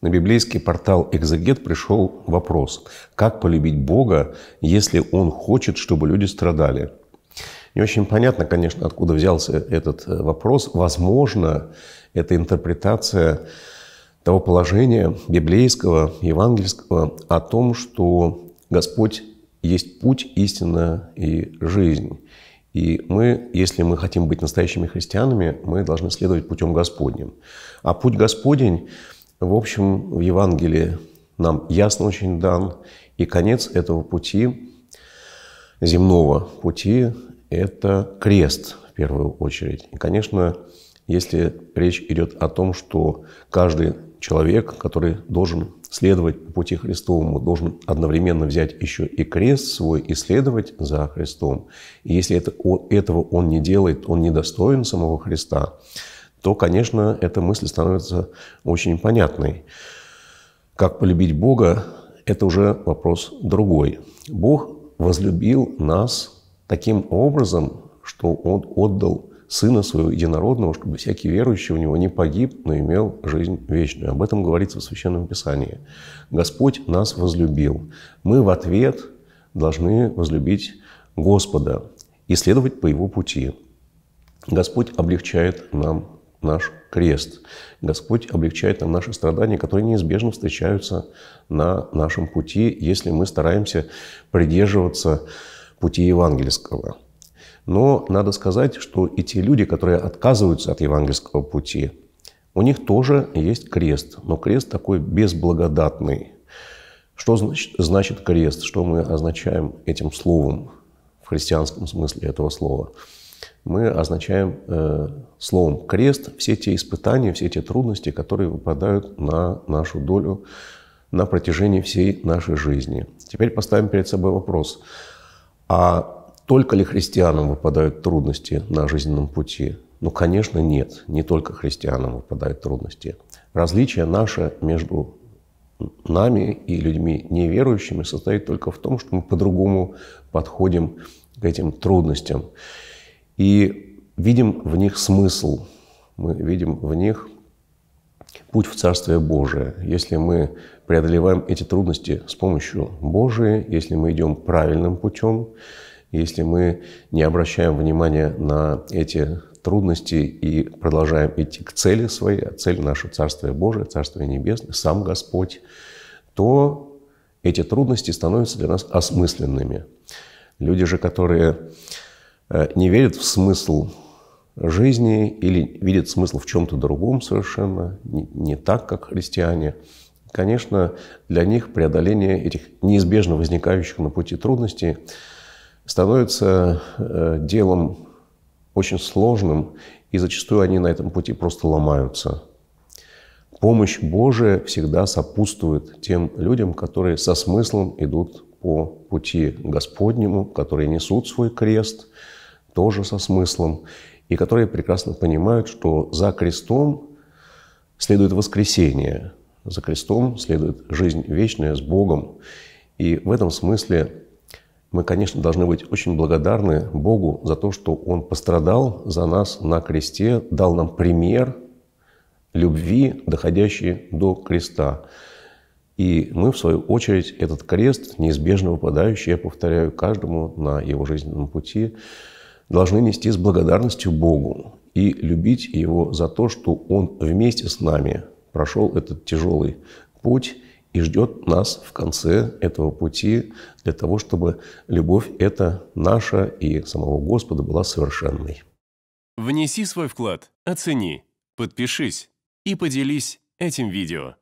На библейский портал «Экзегет» пришел вопрос, как полюбить Бога, если Он хочет, чтобы люди страдали? Не очень понятно, конечно, откуда взялся этот э, вопрос. Возможно, это интерпретация того положения библейского, евангельского о том, что Господь есть путь, истина и жизнь. И мы, если мы хотим быть настоящими христианами, мы должны следовать путем Господним. А путь Господень в общем, в Евангелии нам ясно очень дан, и конец этого пути, земного пути, это крест в первую очередь. И, конечно, если речь идет о том, что каждый человек, который должен следовать по пути Христовому, должен одновременно взять еще и крест свой и следовать за Христом. И если это, этого он не делает, он недостоин самого Христа, то, конечно, эта мысль становится очень понятной. Как полюбить Бога – это уже вопрос другой. Бог возлюбил нас таким образом, что Он отдал Сына Своего Единородного, чтобы всякий верующий у Него не погиб, но имел жизнь вечную. Об этом говорится в Священном Писании. Господь нас возлюбил. Мы в ответ должны возлюбить Господа и следовать по Его пути. Господь облегчает нам наш крест. Господь облегчает нам наши страдания, которые неизбежно встречаются на нашем пути, если мы стараемся придерживаться пути евангельского. Но надо сказать, что и те люди, которые отказываются от евангельского пути, у них тоже есть крест, но крест такой безблагодатный. Что значит, значит крест? Что мы означаем этим словом в христианском смысле этого слова? мы означаем э, словом крест все те испытания, все те трудности, которые выпадают на нашу долю на протяжении всей нашей жизни. Теперь поставим перед собой вопрос, а только ли христианам выпадают трудности на жизненном пути? Ну, конечно, нет. Не только христианам выпадают трудности. Различие наше между нами и людьми неверующими состоит только в том, что мы по-другому подходим к этим трудностям. И видим в них смысл, мы видим в них путь в Царствие Божие. Если мы преодолеваем эти трудности с помощью Божией, если мы идем правильным путем, если мы не обращаем внимания на эти трудности и продолжаем идти к цели своей, а цель наше Царствие Божие, Царствие Небесное, сам Господь, то эти трудности становятся для нас осмысленными. Люди же, которые Э, не верят в смысл жизни или видят смысл в чем-то другом совершенно, не, не так, как христиане, конечно, для них преодоление этих неизбежно возникающих на пути трудностей становится э, делом очень сложным, и зачастую они на этом пути просто ломаются. Помощь Божия всегда сопутствует тем людям, которые со смыслом идут по пути Господнему, которые несут свой крест – тоже со смыслом, и которые прекрасно понимают, что за крестом следует воскресение, за крестом следует жизнь вечная с Богом. И в этом смысле мы, конечно, должны быть очень благодарны Богу за то, что Он пострадал за нас на кресте, дал нам пример любви, доходящей до креста. И мы, в свою очередь, этот крест, неизбежно выпадающий, я повторяю, каждому на его жизненном пути, должны нести с благодарностью Богу и любить Его за то, что Он вместе с нами прошел этот тяжелый путь и ждет нас в конце этого пути для того, чтобы любовь эта наша и самого Господа была совершенной. Внеси свой вклад, оцени, подпишись и поделись этим видео.